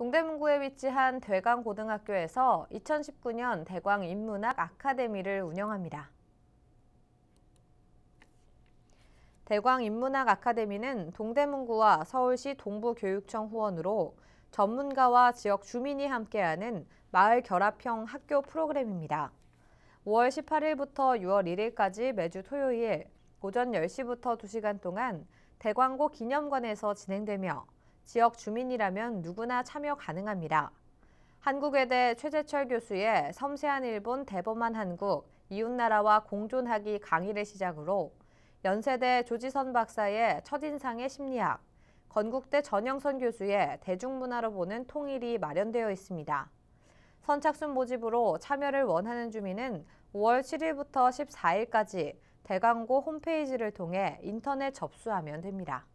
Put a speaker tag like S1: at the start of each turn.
S1: 동대문구에 위치한 대광고등학교에서 2019년 대광 인문학 아카데미를 운영합니다. 대광 인문학 아카데미는 동대문구와 서울시 동부교육청 후원으로 전문가와 지역 주민이 함께하는 마을 결합형 학교 프로그램입니다. 5월 18일부터 6월 1일까지 매주 토요일 오전 10시부터 2시간 동안 대광고 기념관에서 진행되며 지역 주민이라면 누구나 참여 가능합니다. 한국외대 최재철 교수의 섬세한 일본 대범한 한국, 이웃나라와 공존하기 강의를 시작으로 연세대 조지선 박사의 첫인상의 심리학, 건국대 전영선 교수의 대중문화로 보는 통일이 마련되어 있습니다. 선착순 모집으로 참여를 원하는 주민은 5월 7일부터 14일까지 대광고 홈페이지를 통해 인터넷 접수하면 됩니다.